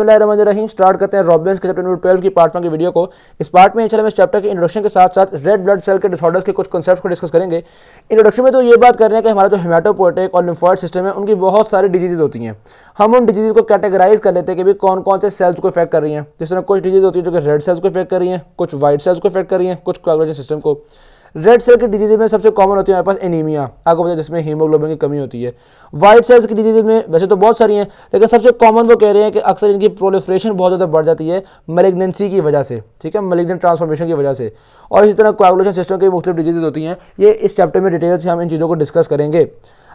रहीम start करते हैं Robbins के चैप्टर नंबर ट्वेल्व की पार्ट वन की वीडियो को इस पार्ट में इंशाल्लाह हम इस चैप्टर के इंट्रोडक्शन के साथ साथ रेड ब्लड सेल के डिसऑर्डर्स के कुछ कॉन्सेप्ट्स को डिस्कस करेंगे इंट्रोडक्शन में तो ये बात कर रहे हैं कि हमारा जो हेमाटोपोटिक और लिम्फॉइड सिस्टम है उनकी बहुत सारी डिजीजेज होती हैं हम उन डिजीज़ को कैटेगराइज कर लेते हैं कि भी कौन कौन से सेल्स को इफेक्ट कर रही हैं जिस कुछ डिजीज़ होती है जो कि रेड सेल्स को इफेक्ट कर रही हैं कुछ व्हाइट सेल्स को इफेक्ट कर रही हैं कुछ कॉलोजी सिस्टम को रेड सेल की डिजीज में सबसे कॉमन होती है हमारे पास एनीमिया आपको पता है जिसमें हीमोग्लोबिन की कमी होती है वाइट सेल्स की डिजीज में वैसे तो बहुत सारी हैं लेकिन सबसे कॉमन वो कह रहे हैं कि अक्सर इनकी प्रोलिफ्रेशन बहुत ज़्यादा बढ़ जाती है मेलेग्नेंसी की वजह से ठीक है मेलेग्नेंट ट्रांसफॉर्मेशन की वजह से और इसी तरह कोगुलेशन सिस्टम की मुख्तलिफ डिजीज होती हैं ये इस चैप्टर में डिटेल से हम इन चीज़ों को डिस्कस करेंगे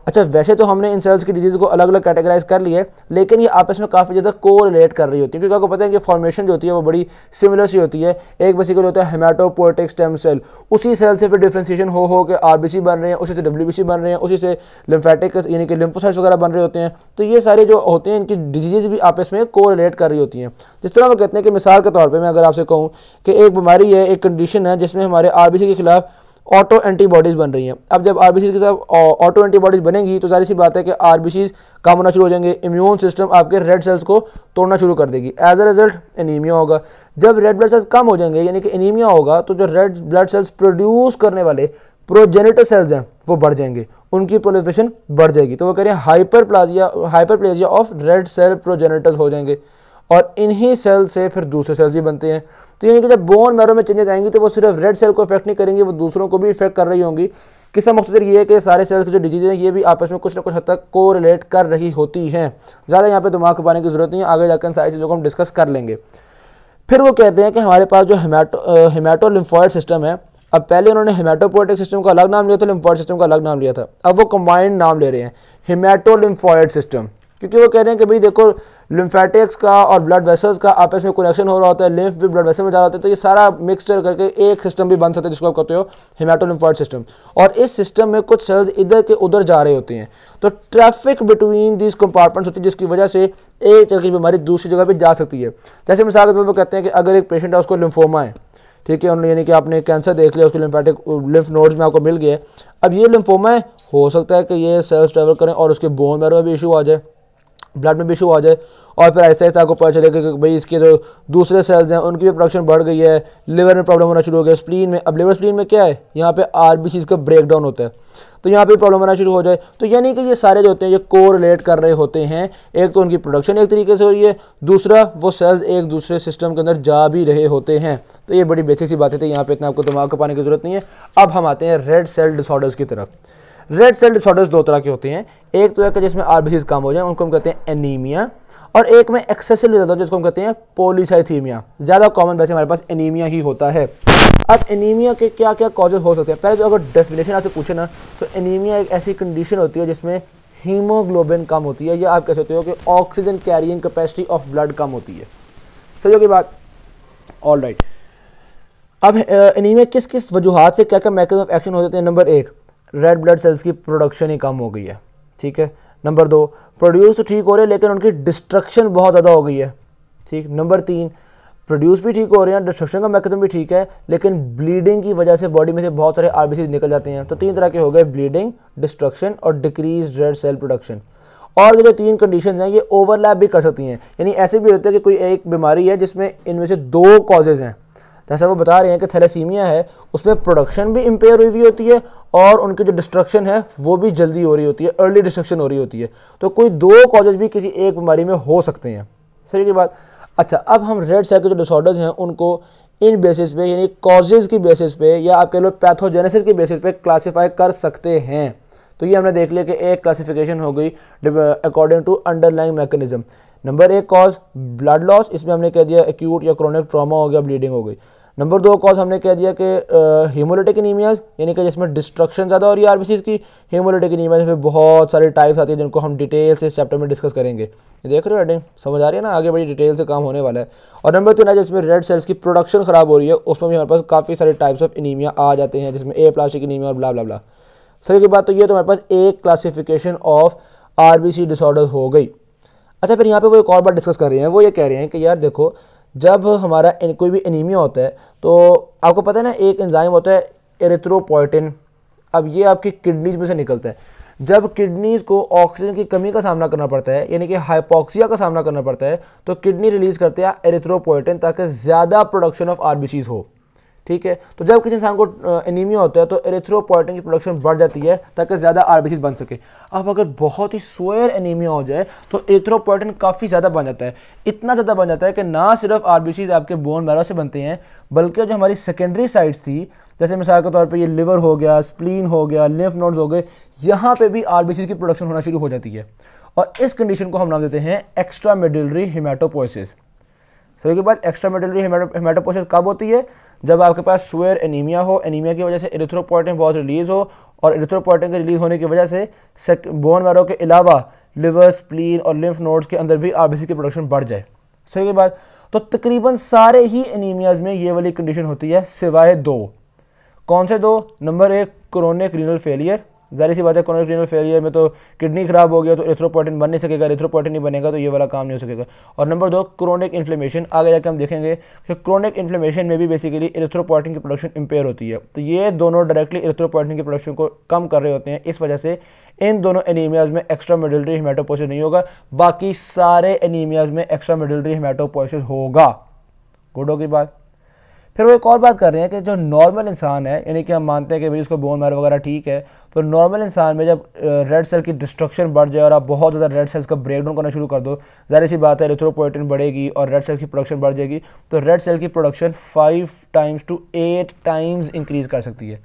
अच्छा वैसे तो हमने इन सेल्स की डिजीज़ को अलग अलग कैटेगराइज कर लिया है लेकिन ये आपस में काफ़ी ज़्यादा को रिलेट कर रही होती है क्योंकि आपको पता है कि फॉर्मेशन जो होती है वो बड़ी सिमिलर सी होती है एक बेसिकली होता है हेमाटोपोटिक स्टेम सेल उसी सेल से फिर डिफ्रेंसिएशन हो हो के आर बन रहे हैं उसी से डब्ल्यू बन रहे हैं उसी से लिम्फेटिक यानी कि लिम्फोसाइट्स वगैरह बन रहे होते हैं तो ये सारे जो होते हैं इनकी डिजीज़ भी आपस में को रिलेट कर रही होती हैं जिस तरह वो कहते हैं कि मिसाल के तौर पर मैं अगर आपसे कहूँ कि एक बीमारी है एक कंडीशन है जिसमें हमारे आर के खिलाफ ऑटो एंटीबॉडीज़ बन रही हैं अब जब आर के साथ ऑटो एंटीबॉडीज़ बनेंगी तो सारी सी बात है कि आर काम होना शुरू हो जाएंगे इम्यून सिस्टम आपके रेड सेल्स को तोड़ना शुरू कर देगी एज अ रिजल्ट एनीमिया होगा जब रेड ब्लड सेल्स कम हो जाएंगे यानी कि एनीमिया होगा तो जो रेड ब्लड सेल्स प्रोड्यूस करने वाले प्रोजेनेटर सेल्स हैं वो बढ़ जाएंगे उनकी प्रोलिफेशन बढ़ जाएगी तो वो कह रहे हैं hyperplasia hyperplasia of red cell progenitors हो जाएंगे और इन्हीं सेल से फिर दूसरे सेल्स भी बनते हैं तो यानी कि जब बोन मैरो में चेंजेस आएंगी तो वो सिर्फ रेड सेल को इफेक्ट नहीं करेंगी वो दूसरों को भी इफेक्ट कर रही होंगी किसका मकसद ये है कि सारे सेल्स की जो डिजीज़ हैं ये भी आपस में कुछ ना कुछ हद तक को रिलेट कर रही होती हैं ज़्यादा यहाँ पर दिमाग पाने की ज़रूरत नहीं है आगे जाकर सारी चीज़ों को हम डिस्कस कर लेंगे फिर वो कहते हैं कि हमारे पास जो हेमाटो हेमाटो सिस्टम है अब पहले उन्होंने हेमाटोपोटिक सिस्टम का अलग नाम लिया था लिम्फॉइड सिस्टम का अलग नाम लिया था अब वो कंबाइंड नाम ले रहे हैं हेमाटो लिम्फॉइड सिस्टम क्योंकि वो कह रहे हैं कि भाई देखो लिम्फेटिक्स का और ब्लड वेसल्स का आपस में कनेक्शन हो रहा होता है लिम्फ भी ब्लड वेसल में जा रहा होता है तो ये सारा मिक्सचर करके एक सिस्टम भी बन सकता है जिसको आप कहते हो हिमाटोलिम्फॉइड सिस्टम और इस सिस्टम में कुछ सेल्स इधर के उधर जा रहे होते हैं तो ट्रैफिक बिटवीन दीज कंपार्टमेंट्स होती है जिसकी वजह से एक जगह की बीमारी दूसरी जगह पर जा सकती है जैसे मिसाल के तौर पर कहते हैं कि अगर एक पेशेंट है उसको लिम्फोमा है ठीक है उन्होंने यानी कि आपने कैंसर देख लिया उसके लिम्फेटिक लिम्फ नोड्स में आपको मिल गया अब ये लिम्फोमा है हो सकता है कि ये सेल्स ट्रैवल करें और उसके बोन मैरो में भी इशू आ जाए ब्लड में भी शो आ जाए और फिर ऐसे ऐसे आपको पता चले कि भाई इसके जो दूसरे सेल्स हैं उनकी भी प्रोडक्शन बढ़ गई है लिवर में प्रॉब्लम होना शुरू हो गया स्प्लीन में अब लिवर स्प्लीन में क्या है यहाँ पे आर बी सीज का ब्रेक डाउन होता है तो यहाँ पे प्रॉब्लम होना शुरू हो जाए तो यानी कि ये सारे जो होते हैं ये को रिलेट कर रहे होते हैं एक तो उनकी प्रोडक्शन एक तरीके से हो रही है दूसरा वो सेल्स एक दूसरे सिस्टम के अंदर जा भी रहे होते हैं तो ये बड़ी बेसिक सी बातें थी यहाँ पर इतना आपको दिमाग को पाने की जरूरत नहीं है अब हम आते हैं रेड सेल डिसऑर्डर्स की तरफ रेड सेल डिसऑर्डर्स दो तरह के होते हैं एक तो एक जिसमें आर कम हो जाए उनको हम कहते हैं एनीमिया और एक में एक्सेसिव ज़्यादा जिसको हम कहते हैं पोलिसाइथीमिया ज़्यादा कॉमन वैसे हमारे पास एनीमिया ही होता है अब एनीमिया के क्या क्या कॉजेज हो सकते हैं पहले जो अगर डेफिनेशन आपसे पूछे ना तो एनीमिया एक ऐसी कंडीशन होती है जिसमें हीमोग्लोबिन कम होती है या आप कह सकते हो कि oxygen carrying capacity of blood कम होती है सही होगी बात ऑल राइट अब एनीमिया किस किस वजूहत से क्या क्या मैकेजम ऑफ एक्शन हो जाते हैं नंबर एक रेड ब्लड सेल्स की प्रोडक्शन ही कम हो गई है ठीक है नंबर दो प्रोड्यूस तो ठीक हो रहे हैं लेकिन उनकी डिस्ट्रक्शन बहुत ज़्यादा हो गई है ठीक नंबर तीन प्रोड्यूस भी ठीक हो रहे हैं डिस्ट्रक्शन का मैकेजम भी ठीक है लेकिन ब्लीडिंग की वजह से बॉडी में से बहुत सारे आर निकल जाते हैं तो तीन तरह के हो गए ब्लीडिंग डिस्ट्रक्शन और डिक्रीज रेड सेल प्रोडक्शन और जो तीन कंडीशन हैं ये ओवरलैप भी कर सकती हैं यानी ऐसे भी होते हैं कि कोई एक बीमारी है जिसमें इनमें से दो कॉजेज़ हैं जैसा वो बता रहे हैं कि थैलेसीमिया है उसमें प्रोडक्शन भी इम्पेयर हुई हुई होती है और उनकी जो डिस्ट्रक्शन है वो भी जल्दी हो रही होती है अर्ली डिस्ट्रक्शन हो रही होती है तो कोई दो कॉजेज भी किसी एक बीमारी में हो सकते हैं सही की बात अच्छा अब हम रेड सेल के जो डिसऑर्डर्स हैं उनको इन बेसिस पे यानी कॉजेज़ की बेसिस पे या आप कह लो पैथोजेनेसिस की बेसिस पे क्लासीफाई कर सकते हैं तो ये हमने देख लिया कि एक क्लासिफिकेशन हो गई according to underlying mechanism number एक कॉज ब्लड लॉस इसमें हमने कह दिया एक्यूट या क्रोनिक ट्रॉमा हो गया ब्लीडिंग हो गई नंबर दो कॉज हमने कह दिया कि हीमोलिटिक इनीमियाज यानी कि जिसमें डिस्ट्रक्शन ज़्यादा हो रही है आरबीसीज की हीमोलिटिक एनीमियाज में बहुत सारे टाइप्स आते हैं जिनको हम डिटेल से इस चैप्टर में डिस्कस करेंगे देख रहे हो रेडिंग समझ आ रही है ना आगे बड़ी डिटेल से काम होने वाला है और नंबर तीन है जिसमें रेड सेल्स की प्रोडक्शन ख़राब हो रही है उसमें भी हमारे पास काफ़ी सारे टाइप्स ऑफ इनीमिया आ जाते हैं जिसमें ए प्लास्टिक इनीमिया और ब्ला ब्ला सही की बात तो ये तो हमारे पास एक क्लासिफिकेशन ऑफ आर डिसऑर्डर हो गई अच्छा फिर यहाँ पे वो एक और बात डिस्कस कर रहे हैं वो ये कह रहे हैं कि यार देखो जब हमारा कोई भी एनीमिया होता है तो आपको पता है ना एक एंजाइम होता है एरेथ्रोपोइटिन अब ये आपकी किडनीज में से निकलता है जब किडनीज़ को ऑक्सीजन की कमी का सामना करना पड़ता है यानी कि हाइपोक्सिया का सामना करना पड़ता है तो किडनी रिलीज़ करते हैं एरेथ्रोपोइटिन ताकि ज़्यादा प्रोडक्शन ऑफ आर हो ठीक है तो जब किसी इंसान को एनीमिया होता है तो एरेथ्रोपोइटिन की प्रोडक्शन बढ़ जाती है ताकि ज़्यादा आरबीसी बन सके अब अगर बहुत ही सोयर एनीमिया हो जाए तो एरेथ्रोपोइटिन काफ़ी ज़्यादा बन जाता है इतना ज़्यादा बन जाता है कि ना सिर्फ आर आपके बोन मैरो से बनते हैं बल्कि जो हमारी सेकेंडरी साइड्स थी जैसे मिसाल के तौर पर ये लिवर हो गया स्प्लीन हो गया लिफ नोट्स हो गए यहाँ पर भी आर की प्रोडक्शन होना शुरू हो जाती है और इस कंडीशन को हम नाम देते हैं एक्स्ट्रा मेडिलरी हिमाटोपोसिस सो के बाद एक्स्ट्रा मेडिलरी हिमाटोपोसिस कब होती है जब आपके पास शुअर एनीमिया हो एनीमिया की वजह से इरेथ्रोपोटिन बहुत रिलीज हो और इरेथ्रोपोटिन के रिलीज होने की वजह से बोन मैरो के अलावा लिवर स्प्लीन और लिम्फ नोड्स के अंदर भी आर की प्रोडक्शन बढ़ जाए सही के बात तो तकरीबन सारे ही एनीमियाज में ये वाली कंडीशन होती है सिवाय दो कौन से दो नंबर एक क्रोनिक रीनल फेलियर जारी सी बात है रिनल फेलियर में तो किडनी खराब हो गया तो एथ्रोपोटिन बन नहीं सकेगा एथ्रोपोटिन नहीं बनेगा तो ये वाला काम नहीं हो सकेगा और नंबर दो क्रोनिक इन्फ्लेमेशन आगे जाकर हम देखेंगे कि क्रोनिक इन्फ्लेमेशन में भी बेसिकली एथ्रोपोटिन की प्रोडक्शन इंपेयर होती है तो ये दोनों डायरेक्टली एथ्रोपोटिन की प्रोडक्शन को कम कर रहे होते हैं इस वजह से इन दोनों एनीमियाज में एक्स्ट्रा मेडलरी हेमाटोपोसिस नहीं होगा बाकी सारे एनीमियाज में एक्स्ट्रा मेडलरी हेमाटोपोसिस होगा गुडो की बात फिर वो एक और बात कर रहे हैं कि जो नॉर्मल इंसान है यानी कि हम मानते हैं कि भाई उसको बोन मैरो वगैरह ठीक है तो नॉर्मल इंसान में जब रेड सेल की डिस्ट्रक्शन बढ़ जाए और आप बहुत ज़्यादा रेड सेल्स का ब्रेकडाउन करना शुरू कर दो जाहिर सी बात है रिथ्रोपोइटिन बढ़ेगी और रेड सेल्स की प्रोडक्शन बढ़ जाएगी तो रेड सेल की production five times to eight times increase कर सकती है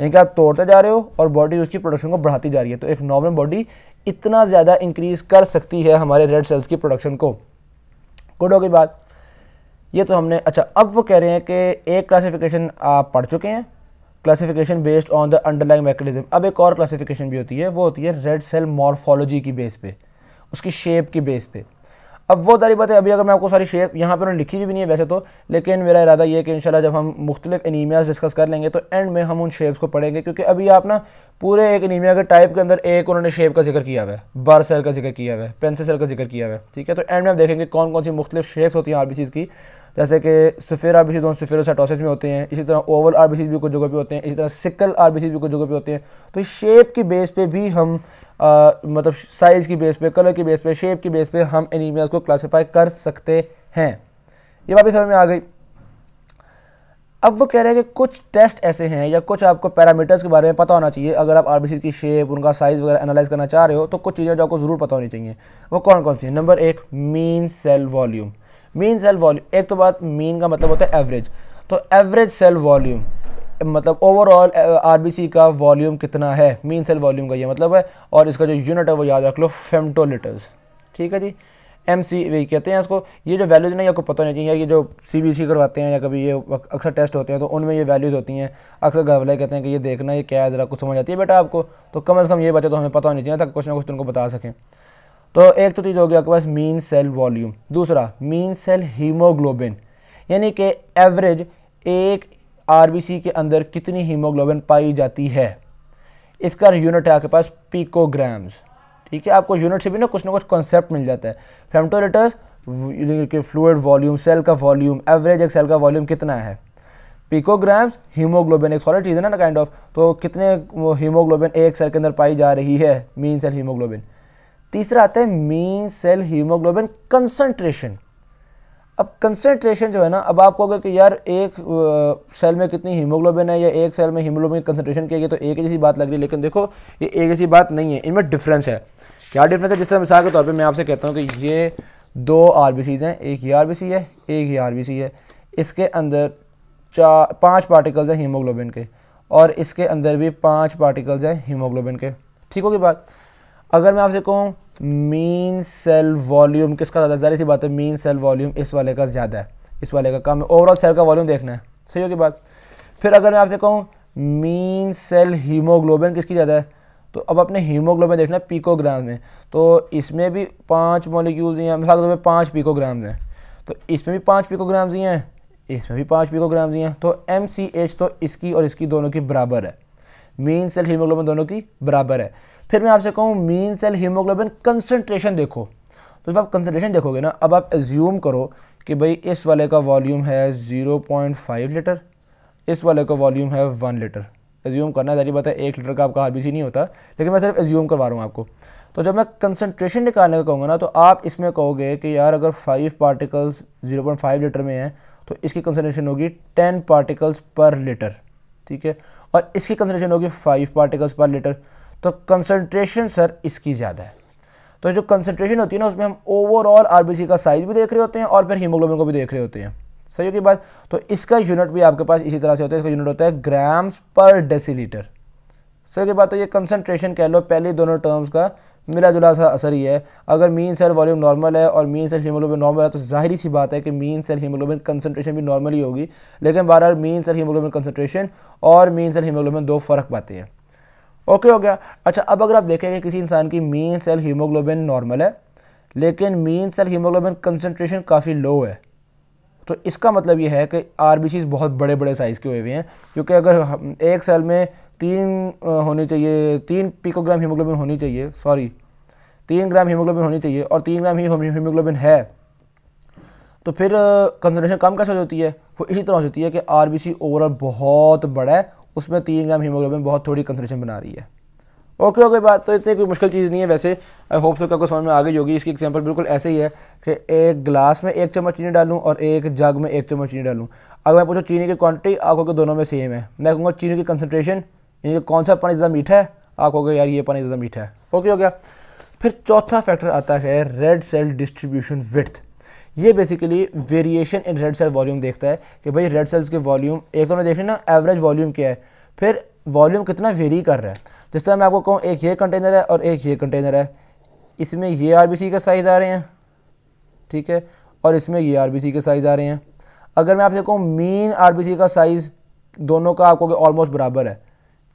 यानी कि आप तोड़ते जा रहे हो और बॉडी उसकी प्रोडक्शन को बढ़ाती जा रही है तो एक नॉर्मल बॉडी इतना ज़्यादा इंक्रीज़ कर सकती है हमारे रेड सेल्स की प्रोडक्शन को गुड होगी बात ये तो हमने अच्छा अब वो कह रहे हैं कि एक क्लासिफिकेशन आप पढ़ चुके हैं classification based on the underlying mechanism अब एक और क्लासिफिकेशन भी होती है वो होती है रेड सेल मॉर्फोलॉजी की बेस पे उसकी शेप की बेस पे अब वो सारी है अभी अगर मैं आपको सारी शेप यहाँ पर उन्होंने लिखी भी नहीं है वैसे तो लेकिन मेरा इरादा ये है कि इंशाल्लाह जब हम मुख्तलिफ एनीमियाज डिस्कस कर लेंगे तो एंड में हम उन शेप्स को पढ़ेंगे क्योंकि अभी आप ना पूरे एक एनीमिया के टाइप के अंदर एक उन्होंने शेप का जिक्र किया हुआ है बार सेल का जिक्र किया हुआ है पेंसिल सेल का जिक्र किया हुआ है ठीक है तो एंड में आप देखेंगे कौन कौन सी मुख्तलिफ शेप्स होती हैं आर की जैसे कि सफ़ेर आर बी दोनों सफ़ेरोसाइटोसिस में होते हैं इसी तरह ओवल आर बी भी कुछ जगह पे होते हैं इसी तरह सिकल आर बी भी कुछ जगह पे होते हैं तो शेप की बेस पे भी हम आ, मतलब साइज़ की बेस पे कलर की बेस पे शेप की बेस पे हम एनीमिया को क्लासीफाई कर सकते हैं ये बात समझ में आ गई अब वो कह रहे हैं कि कुछ टेस्ट ऐसे हैं या कुछ आपको पैरामीटर्स के बारे में पता होना चाहिए अगर आप आर की शेप उनका साइज़ वगैरह एनालाइज करना चाह रहे हो तो कुछ चीज़ें जो आपको ज़रूर पता होनी चाहिए वो कौन कौन सी है नंबर एक mean cell volume mean cell volume एक तो बात मीन का मतलब होता है एवरेज तो एवरेज सेल वॉल्यूम मतलब ओवरऑल आरबीसी का वॉल्यूम कितना है मीन सेल वॉल्यूम का ये मतलब है और इसका जो यूनिट है वो याद रख लो फेमटोलीटर्स ठीक है जी एम सी वही कहते हैं इसको ये जो वैल्यूज़ नहीं आपको पता नहीं चाहिए ये जो सी बी सी करवाते हैं या कभी ये अक्सर टेस्ट होते हैं तो उनमें ये वैल्यूज़ होती हैं अक्सर घर वाले कहते हैं कि ये देखना ये क्या है ज़रा कुछ समझ आती है बेटा आपको तो कम अज़ कम ये बचा तो हमें पता होनी चाहिए ताकि कुछ ना कुछ तुमको तो बता सकें तो एक तो चीज़ हो गया आपके पास मीन सेल वॉल्यूम दूसरा मीन सेल हीमोग्लोबिन यानी कि एवरेज एक आरबीसी के अंदर कितनी हीमोग्लोबिन पाई जाती है इसका यूनिट है आपके पास पिकोग्राम्स ठीक है आपको यूनिट से भी ना कुछ ना कुछ कॉन्सेप्ट मिल जाता है फेमटोलीटर्स के फ्लूड वॉल्यूम सेल का वॉल्यूम एवरेज एक सेल का वॉल्यूम कितना है पिकोग्राम्स हीमोग्लोबिन एक सॉलिड चीज़ है ना काइंड ऑफ तो कितने हीमोग्लोबिन एक सेल के अंदर पाई जा रही है मीन सेल हीमोग्लोबिन तीसरा आता है मीन सेल हीमोग्लोबिन कंसनट्रेशन अब कंसनट्रेशन जो है ना अब आप कहोगे कि यार एक सेल में कितनी हीमोग्लोबिन है या एक सेल में हीमोग्लोबिन कंसनट्रेशन किया गया तो एक जैसी बात लग रही है लेकिन देखो ये एक जैसी बात नहीं है इनमें डिफरेंस है क्या डिफरेंस है जिस तरह मिसाल के तौर पर मैं आपसे कहता हूँ कि ये दो आर हैं एक ही आर है एक ही आर है इसके अंदर चार पाँच पार्टिकल्स हैं हीमोग्लोबिन के और इसके अंदर भी पाँच पार्टिकल्स हैं हीमोग्लोबिन के ठीक होगी बात अगर मैं आपसे कहूँ मीन सेल वॉल्यूम किसका ज़्यादा जारी सी बात है मीन सेल वॉल्यूम इस वाले का ज़्यादा है इस वाले का कम है ओवरऑल सेल का वॉल्यूम देखना है सही होगी बात फिर अगर मैं आपसे कहूँ मीन सेल हीमोग्लोबिन किसकी ज़्यादा है तो अब अपने हीमोग्लोबिन देखना है पीकोग्राम में तो इसमें भी पाँच मोलिक्यूल हैं मिसाल के तौर पर पाँच पीकोग्राम्स हैं तो इसमें भी पाँच पीकोग्राम्स ही हैं इसमें भी पाँच पीकोग्राम्स ही हैं तो एम तो इसकी और इसकी दोनों की बराबर है मीन सेल हीमोग्लोबिन दोनों की बराबर है फिर मैं आपसे कहूँ मीन सेल हीमोग्लोबिन कंसनट्रेशन देखो तो जब आप कंसनट्रेशन देखोगे ना अब आप एज्यूम करो कि भाई इस वाले का वॉल्यूम है ज़ीरो पॉइंट फाइव लीटर इस वाले का वॉल्यूम है वन लीटर एज्यूम करना जारी बात है एक लीटर का आपका आर नहीं होता लेकिन मैं सिर्फ एज्यूम करवा रहा हूँ आपको तो जब मैं कंसनट्रेशन निकालने का कहूँगा ना तो आप इसमें कहोगे कि यार अगर five particles zero point five litre में हैं तो इसकी कंसनट्रेशन होगी टेन पार्टिकल्स पर लीटर ठीक है और इसकी कंसनट्रेशन होगी फाइव पार्टिकल्स पर लीटर तो कंसनट्रेशन सर इसकी ज़्यादा है तो जो कंसनट्रेशन होती है ना उसमें हम ओवरऑल आर का साइज भी देख रहे होते हैं और फिर हीमोग्लोबिन को भी देख रहे होते हैं सही होगी बात तो इसका यूनिट भी आपके पास इसी तरह से होता है इसका यूनिट होता है ग्राम्स पर डेसीलीटर सही होगी बात तो ये कंसनट्रेशन कह लो पहले दोनों टर्म्स का मिला जुला सा असर ही है अगर मीन सेल वॉल्यूम नॉर्मल है और मीन सेल हीमोग्लोबिन नॉर्मल है तो जाहिर सी बात है कि मीन सेल हीमोग्लोबिन कंसनट्रेशन भी नॉर्मल ही होगी लेकिन बहरहाल मीन सेल हीमोग्लोबिन कंसनट्रेशन और मीन सेल हीमोग्लोबिन दो फर्क पाते हैं ओके हो गया अच्छा अब अगर आप देखेंगे किसी इंसान की मीन सेल हीमोग्लोबिन नॉर्मल है लेकिन मीन सेल हीमोग्लोबिन कंसनट्रेशन काफ़ी लो है तो इसका मतलब ये है कि आर बहुत बड़े बड़े साइज़ के हुए हुए हैं क्योंकि अगर एक सेल में तीन होनी चाहिए तीन पिकोग्राम हीमोग्लोबिन होनी चाहिए सॉरी तीन ग्राम हीमोग्लोबिन होनी चाहिए और तीन ग्राम ही हीमोग्लोबिन है तो फिर कंसनट्रेशन कम कैसे हो जाती है वो इसी तरह हो जाती है कि आर ओवरऑल बहुत बड़ा है उसमें तीन ग्राम हीमोग्लोबिन बहुत थोड़ी कंसनट्रेशन बना रही है ओके ओके बात तो इतनी कोई मुश्किल चीज़ नहीं है वैसे आई होप सो आपको समझ में आ गई होगी इसकी एग्जांपल बिल्कुल ऐसे ही है कि एक ग्लास में एक चम्मच चीनी डालूँ और एक जग में एक चम्मच चीनी डालूँ अगर मैं पूछूँ चीनी की क्वांटिटी आँखों के दोनों में सेम है मैं कहूँगा चीनी की कंसनट्रेशन यानी कौन सा पानी ज़्यादा मीठा है आँखों कहोगे यार ये पानी ज़्यादा मीठा है ओके हो गया फिर चौथा फैक्टर आता है रेड सेल डिस्ट्रीब्यूशन विथ ये basically variation in red cell volume देखता है कि भाई रेड सेल्स के वॉल्यूम एक तो मैं देख रही ना एवरेज वॉल्यूम क्या है फिर वॉल्यूम कितना वेरी कर रहा है जिस तरह मैं आपको कहूँ एक ये कंटेनर है और एक ये कंटेनर है इसमें ये आर का साइज़ आ रहे हैं ठीक है और इसमें ये आर के साइज़ आ रहे हैं अगर मैं आपसे कहूँ मेन आर का साइज़ दोनों का आपको ऑलमोस्ट बराबर है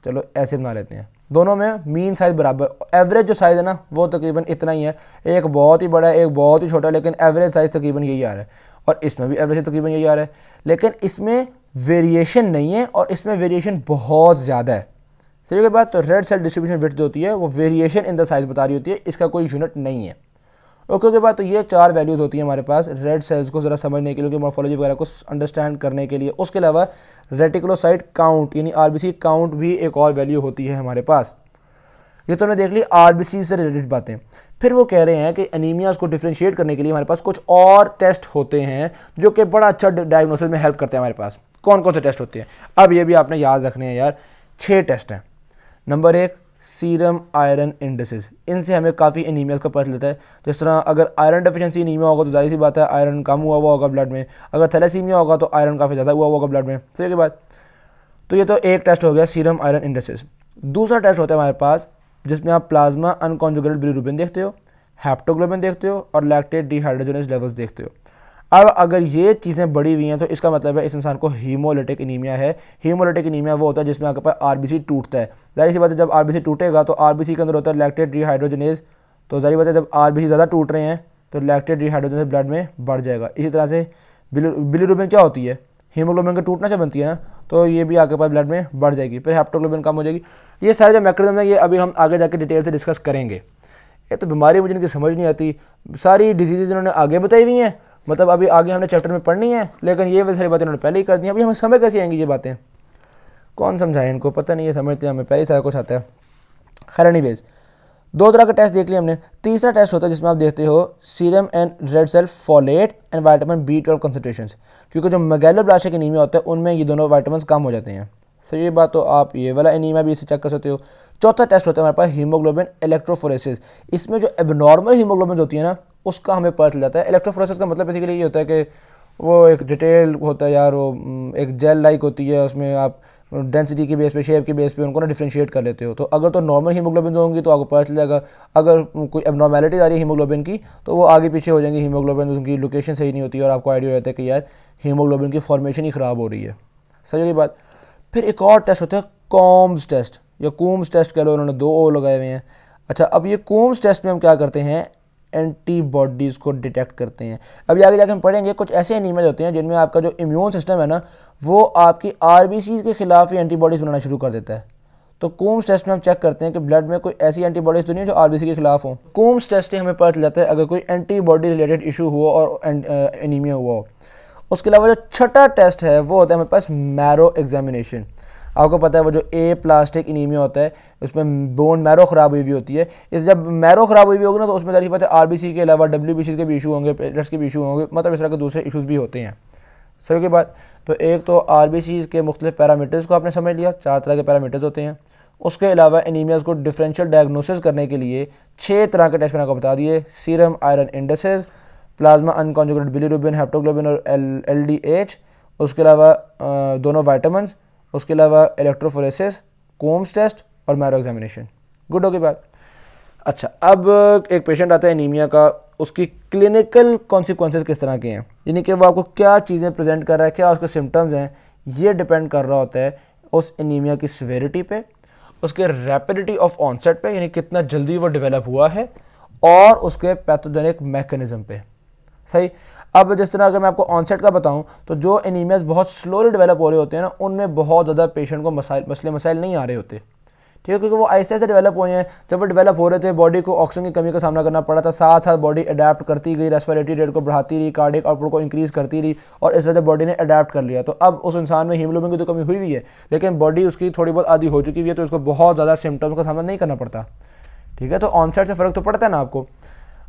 चलो ऐसे बना लेते हैं दोनों में मीन साइज़ बराबर एवरेज जो साइज़ है ना वो तकरीबन इतना ही है एक बहुत ही बड़ा है एक बहुत ही छोटा लेकिन एवरेज साइज़ तकरीबन यही आ रहा है और इसमें भी एवरेज तकरीबन यही आ रहा है लेकिन इसमें वेरिएशन नहीं है और इसमें वेरिएशन बहुत ज़्यादा है सही के बाद तो रेड सेल डिस्ट्रीब्यूशन विथ जो होती है वो वेरिएशन इन द साइज़ बता रही होती है इसका कोई यूनिट नहीं है ओके के बाद तो ये चार वैल्यूज़ होती है हमारे पास रेड सेल्स को ज़रा समझने के लिए उनकी मॉर्फोलॉजी वगैरह को अंडरस्टैंड करने के लिए उसके अलावा रेटिकुलोसाइट काउंट यानी आरबीसी काउंट भी एक और वैल्यू होती है हमारे पास ये तो हमने देख ली आरबीसी से रिलेटेड बातें फिर वो कह रहे हैं कि अनिमिया को डिफ्रेंशिएट करने के लिए हमारे पास कुछ और टेस्ट होते हैं जो कि बड़ा अच्छा डायग्नोसिस में हेल्प करते हैं हमारे पास कौन कौन से टेस्ट होते हैं अब ये भी आपने याद रखने हैं यार छः टेस्ट हैं नंबर एक सीरम आयरन इंडसेस इनसे हमें काफ़ी एनीमिया का पता चलता है जिस तो तरह अगर आयरन डिफिशेंसी एनीमिया होगा तो जाहिर सी बात है आयरन कम हुआ हुआ होगा ब्लड में अगर थैलेसीमिया होगा तो आयरन काफ़ी ज़्यादा हुआ होगा ब्लड में सही के बाद तो ये तो एक टेस्ट हो गया सीरम आयरन इंडसेस दूसरा टेस्ट होता है हमारे पास जिसमें आप प्लाज्मा अनकॉन्जुगेटेड बिलीरुबिन देखते हो हैप्टोग्लोबिन देखते हो और लैक्टेट डिहाइड्रोजनस लेवल्स देखते हो अब अगर ये चीज़ें बढ़ी हुई हैं तो इसका मतलब है इस इंसान को हीमोलिटिक इनीमिया है हीमोलिटिक इनीमिया वो होता है जिसमें आपके पास आर टूटता है जाहिर सी बात है जब आर टूटेगा तो आरबीसी के अंदर होता है लैक्टेड डिहाइड्रोजनेज तो जाहिर बात है जब आर ज़्यादा टूट रहे हैं तो लैक्टेड डिहाइड्रोजनेज ब्लड में बढ़ जाएगा इसी तरह से बिलीरूबिन क्या होती है हीमोग्लोबिन का टूटना से बनती है ना तो ये भी आपके पास ब्लड में बढ़ जाएगी फिर हेप्टोग्लोबिन कम हो जाएगी ये सारे जो मैकेनिज्म है ये अभी हम आगे जाकर डिटेल से डिस्कस करेंगे ये तो बीमारी मुझे इनकी समझ नहीं आती सारी डिजीज़ इन्होंने आगे बताई हुई हैं मतलब अभी आगे हमने चैप्टर में पढ़नी है लेकिन ये सारी बातें उन्होंने पहले ही कर दी अभी हमें समय कैसे आएंगी ये बातें कौन समझाए इनको पता नहीं है समझते तो हैं हमें पहले सारा कुछ आता है खैर नहीं बेस दो तरह का टेस्ट देख लिया हमने तीसरा टेस्ट होता है जिसमें आप देखते हो serum and red cell folate and vitamin B twelve concentration क्योंकि जो के एनीमिया होता है उनमें ये दोनों वाइटामिन कम हो जाते हैं सही ये बात तो आप ये वाला एनीमिया भी इसे चेक कर सकते हो चौथा टेस्ट होता है हमारे पास हीमोग्लोबिन इलेक्ट्रोफोरेसिस इसमें जो एबनॉर्मल हीमोग्लोबिन होती है ना उसका हमें पता चल जाता है इलेक्ट्रोफोरेसिस का मतलब बेसिकली ये होता है कि वो एक डिटेल होता है यार वो एक जेल लाइक होती है उसमें आप डेंसिटी के बेस पे शेप के बेस पे उनको ना डिफ्रेंशिएट कर लेते हो तो अगर तो नॉर्मल हीमोग्लोबिन होंगी तो आपको पता चल जाएगा अगर कोई एबनॉर्मेलिटीज आ रही है हीमोग्लोबिन की तो वो आगे पीछे हो जाएंगी हीमोग्लोबिन उनकी लोकेशन सही नहीं होती और आपको आइडिया हो जाता है कि यार हीमोग्लोबिन की फॉर्मेशन ही ख़राब हो रही है सही की बात फिर एक और टेस्ट होता है कॉम्स टेस्ट या कूम्स टेस्ट कह लो उन्होंने दो ओ लगाए हुए हैं अच्छा अब ये कूम्स टेस्ट में हम क्या करते हैं एंटीबॉडीज़ को डिटेक्ट करते हैं अभी आगे जाके हम पढ़ेंगे कुछ ऐसे एनिमल होते हैं जिनमें आपका जो इम्यून सिस्टम है ना वो आपकी आर के ख़िलाफ़ ही एंटीबॉडीज़ बनाना शुरू कर देता है तो कूम्स टेस्ट में हम चेक करते हैं कि ब्लड में कोई ऐसी एंटीबॉडीज़ तो नहीं जो आर के खिलाफ हो कूम्स टेस्ट हमें पता चल जाता है अगर कोई एंटीबॉडी रिलेटेड इशू हुआ और एनीमिया हुआ हो उसके अलावा जो छठा टेस्ट है वो होता है हमारे पास मैरो एग्जामिनेशन आपको पता है वो जो ए प्लास्टिक इनीमिया होता है उसमें बोन मैरो ख़राब हुई हुई होती है इस जब मैरो ख़राब हुई हुई होगी ना तो उसमें जारी पता है आर के अलावा डब्ल्यू के भी इशू होंगे पेटर्स के भी इशू होंगे मतलब इस तरह के दूसरे इशूज़ भी होते हैं सही के बाद तो एक तो आर के मुख्तलिफ पैरामीटर्स को आपने समझ लिया चार तरह के पैरामीटर्स होते हैं उसके अलावा एनीमियाज को डिफरेंशियल डायग्नोसिस करने के लिए छः तरह के टेस्ट मैंने आपको बता दिए serum iron indices plasma unconjugated bilirubin haptoglobin और एल एल डी एच उसके अलावा दोनों वाइटामस उसके अलावा इलेक्ट्रोफोरेसिस कोम्स टेस्ट और मैरो एग्जामिनेशन गुड होगी बात अच्छा अब एक पेशेंट आता है एनीमिया का उसकी क्लिनिकल कॉन्सिक्वेंसेज किस तरह के हैं यानी कि वो आपको क्या चीज़ें प्रेजेंट कर रहा है क्या उसके सिम्टम्स हैं ये डिपेंड कर रहा होता है उस एनीमिया की सवेरिटी पे उसके रैपिडिटी ऑफ ऑनसेट पे यानी कितना जल्दी वो डेवलप हुआ है और उसके पैथोजेनिक मैकेनिज़्म पे सही अब जिस तरह अगर मैं आपको ऑनसेट का बताऊँ तो जो एनीमियाज बहुत स्लोली डेवलप हो रहे होते हैं ना उनमें बहुत ज़्यादा पेशेंट को मसाइल मसले मसाइल नहीं आ रहे होते ठीक है क्योंकि वो ऐसे ऐसे डेवलप हुए हैं जब वो डेवलप हो रहे थे बॉडी को ऑक्सीजन की कमी का सामना करना पड़ा था साथ साथ बॉडी अडेप्ट करती गई रेस्पिरेटरी रेट को बढ़ाती रही कार्डिक आउटपुट को इंक्रीज़ करती रही और इस वजह से बॉडी ने अडेप्ट कर लिया तो अब उस इंसान में हीमोग्लोबिन की तो कमी हुई हुई है लेकिन बॉडी उसकी थोड़ी बहुत आधी हो चुकी हुई है तो उसको बहुत ज़्यादा सिम्टम्स का सामना नहीं करना पड़ता ठीक है तो ऑनसेट से फ़र्क तो पड़ता है ना आपको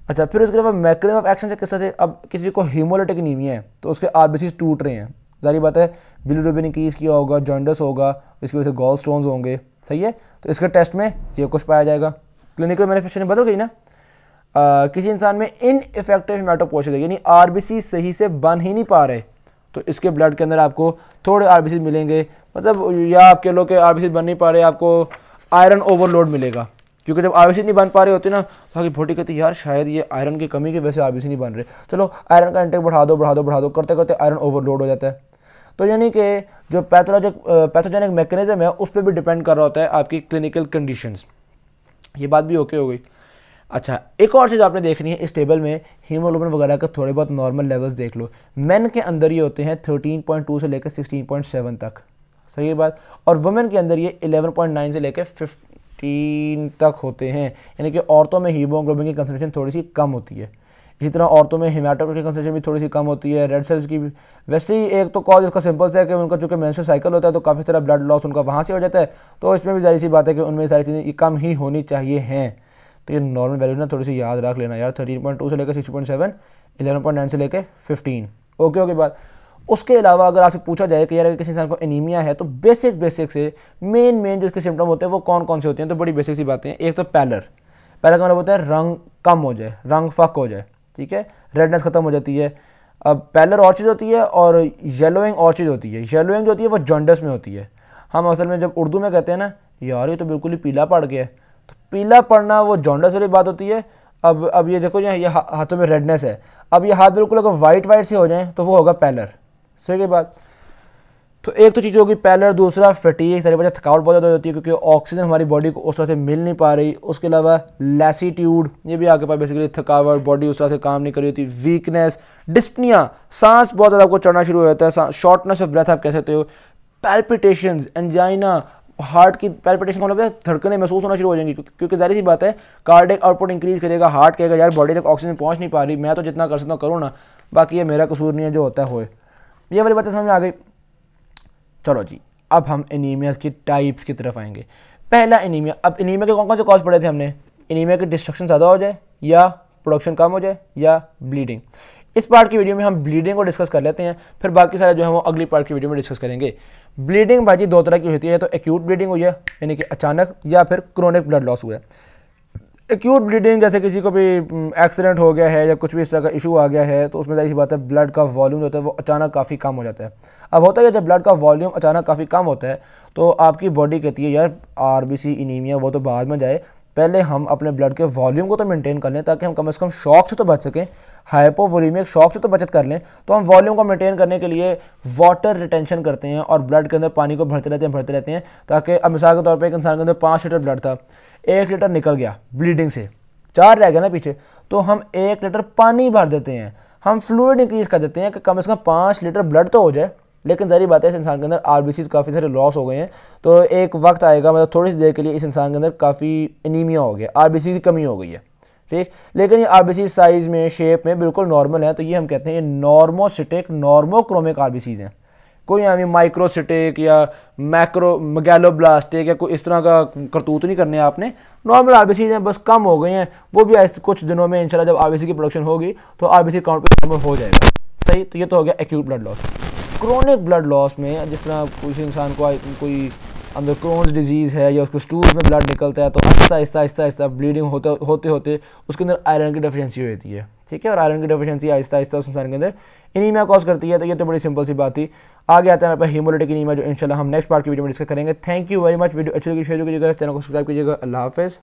अच्छा फिर उसके बाद मैकेनिज्म ऑफ एक्शन से किस तरह से अब किसी को हीमोलिटिक नीमिया है तो उसके आर टूट रहे हैं जारी बात है बिलुरुबिन की इसकी होगा जॉइंडस होगा इसकी वजह से गॉल स्टोन होंगे सही है तो इसके टेस्ट में ये कुछ पाया जाएगा क्लिनिकल मैनिफेस्टेशन बदल गई ना आ, किसी इंसान में इन इफेक्टिव हेमाटोपोशिस यानी आर सही से बन ही नहीं पा रहे तो इसके ब्लड के अंदर आपको थोड़े आर मिलेंगे मतलब या आपके लोग के आर बन नहीं पा रहे आपको आयरन ओवरलोड मिलेगा क्योंकि जब आर नहीं बन पा रहे होते ना तो आगे फोटी कहती यार शायद ये आयरन की कमी की वजह से आर नहीं बन रहे चलो आयरन का इंटेक बढ़ा दो बढ़ा दो बढ़ा दो करते करते आयरन ओवरलोड हो जाता है तो यानी कि जो पैथोलॉजिक पैथोजेनिक मैकेनिज्म है उस पर भी डिपेंड कर रहा होता है आपकी क्लिनिकल कंडीशन ये बात भी ओके हो गई अच्छा एक और चीज़ आपने देखनी है इस टेबल में हीमोग्लोबिन वगैरह का थोड़े बहुत नॉर्मल लेवल्स देख लो मेन के अंदर ये होते हैं 13.2 से लेकर 16.7 तक सही बात और वुमेन के अंदर ये 11.9 से लेकर सिक्सटीन तक होते हैं यानी कि औरतों में हीमोग्लोबिन की कंसनट्रेशन थोड़ी सी कम होती है इसी तरह औरतों में हिमाटोक्रिट की कंसनट्रेशन भी थोड़ी सी कम होती है रेड सेल्स की भी वैसे ही एक तो कॉज इसका सिंपल सा है कि उनका जो कि मैंसर साइकिल होता है तो काफ़ी सारा ब्लड लॉस उनका वहाँ से हो जाता है तो इसमें भी जारी सी बात है कि उनमें सारी चीज़ें कम ही होनी चाहिए हैं तो ये नॉर्मल वैल्यू ना थोड़ी सी याद रख लेना यार थर्टीन पॉइंट टू से लेकर six point seven point nine से लेकर फिफ्टीन ओके ओके बात उसके अलावा अगर आपसे पूछा जाए कि यार किसी इंसान को एनीमिया है तो बेसिक बेसिक से मेन मेन जो इसके सिम्टम होते हैं वो कौन कौन से होते हैं तो बड़ी बेसिक सी बातें हैं एक तो पैलर पैलर का मतलब होता है रंग कम हो जाए रंग फक हो जाए ठीक है रेडनेस ख़त्म हो जाती है अब पैलर और चीज़ होती है और येलोइंग और चीज़ होती है येलोइंग जो होती है वो जॉन्डस में होती है हम असल में जब उर्दू में कहते हैं ना यार ये तो बिल्कुल ही पीला पड़ गया है तो पीला पड़ना वो जॉन्डस वाली बात होती है अब अब ये देखो जो ये हाथों में रेडनेस है अब ये हाथ बिल्कुल अगर वाइट वाइट से हो जाए तो वो होगा पैलर सही बात तो एक तो चीज़ होगी और दूसरा फटी सारी वजह थकावट बहुत ज़्यादा हो जाती है क्योंकि ऑक्सीजन हमारी बॉडी को उस तरह से मिल नहीं पा रही उसके अलावा लैसीट्यूड ये भी आपके पास बेसिकली थकावट बॉडी उस तरह से काम नहीं कर रही होती वीकनेस डिस्पनिया सांस बहुत ज़्यादा आपको चढ़ना शुरू हो जाता है शॉर्टनेस ऑफ ब्रेथ आप कह सकते हो पैल्पिटेशन एंजाइना हार्ट की पैल्पिटेशन का मतलब धड़कने महसूस होना शुरू हो जाएंगी क्योंकि जारी सी बात है कार्डिक आउटपुट इंक्रीज करेगा हार्ट कहेगा यार बॉडी तक ऑक्सीजन पहुँच नहीं पा रही मैं तो जितना कर सकता हूँ करूँ ना बाकी ये मेरा कसूर नहीं है जो होता है ये वाली बातें समझ में आ गई चलो जी अब हम एनीमिया की टाइप्स की तरफ आएंगे पहला एनीमिया अब एनीमिया के कौन कौन से कॉज पड़े थे हमने एनीमिया के डिस्ट्रक्शन ज़्यादा हो जाए या प्रोडक्शन कम हो जाए या ब्लीडिंग इस पार्ट की वीडियो में हम ब्लीडिंग को डिस्कस कर लेते हैं फिर बाकी सारे जो है वो अगली पार्ट की वीडियो में डिस्कस करेंगे ब्लीडिंग भाजी दो तरह की होती है तो एक्यूट ब्लीडिंग हुई है यानी कि अचानक या फिर क्रोनिक ब्लड लॉस हुआ है एक्यूट ब्लीडिंग जैसे किसी को भी एक्सीडेंट हो गया है या कुछ भी इस तरह का इशू आ गया है तो उसमें जाहिर बात है ब्लड का वॉल्यूम जो होता है वो अचानक काफ़ी कम हो जाता है अब होता है जब ब्लड का वॉल्यूम अचानक काफ़ी कम होता है तो आपकी बॉडी कहती है यार आर बी सी इनीमिया वो तो बाद में जाए पहले हम अपने ब्लड के वॉल्यूम को तो मेनटेन कर लें ताकि हम कम अज़ कम शॉक से तो बच सकें हाइपोवोलीमिक शॉक से तो बचत कर लें तो हम वॉल्यूम को मेंटेन करने के लिए वाटर रिटेंशन करते हैं और ब्लड के अंदर पानी को भरते रहते हैं भरते रहते हैं ताकि अब मिसाल के तौर पर एक इंसान के अंदर पाँच लीटर ब्लड था एक लीटर निकल गया ब्लीडिंग से चार रह गया ना पीछे तो हम एक लीटर पानी भर देते हैं हम फ्लूड इंक्रीज कर देते हैं कि कम से कम पाँच लीटर ब्लड तो हो जाए लेकिन जारी बात है इस इंसान के अंदर आर काफ़ी सारे लॉस हो गए हैं तो एक वक्त आएगा मतलब थोड़ी सी देर के लिए इस इंसान के अंदर काफ़ी एनीमिया हो गया आर की कमी हो गई है ठीक लेकिन ये आर साइज़ में शेप में बिल्कुल नॉर्मल है तो ये हम कहते हैं ये नॉर्मोसिटिक नॉर्मोक्रोमिक आर हैं कोई हमें माइक्रोसिटिक या मैक्रो मगैलोब्लास्टिक या कोई इस तरह का करतूत नहीं करने आपने नॉर्मल आर बी बस कम हो गई हैं वो भी कुछ दिनों में इंशाल्लाह जब आर की प्रोडक्शन होगी तो आर बी काउंट पर नॉर्मल हो जाएगा सही तो ये तो हो गया acute blood loss chronic blood loss में जिस तरह किसी इंसान को कोई अंदर क्रोन्स डिजीज़ है या उसको स्टूज में ब्लड निकलता है तो आहिस्ता आहिस्ता आहिस्ता आहिस्ता ब्लीडिंग होते होते होते उसके अंदर आयरन की डेफिशिएंसी रहती है ठीक है और आयरन की डिफिशियंसी आहिस्ता आहिस्ता उस इंसान के अंदर इनीमिया कॉज करती है तो ये तो बड़ी सिंपल सी बात थी आगे आते हैं आप पास हीमोलिटिक जो इंशाल्लाह हम नेक्स्ट पार्ट की वीडियो में डिस्कस करेंगे thank you very much video अच्छी लगी शेयर कीजिएगा चैनल को सब्सक्राइब कीजिएगा अल्लाह हाफिज़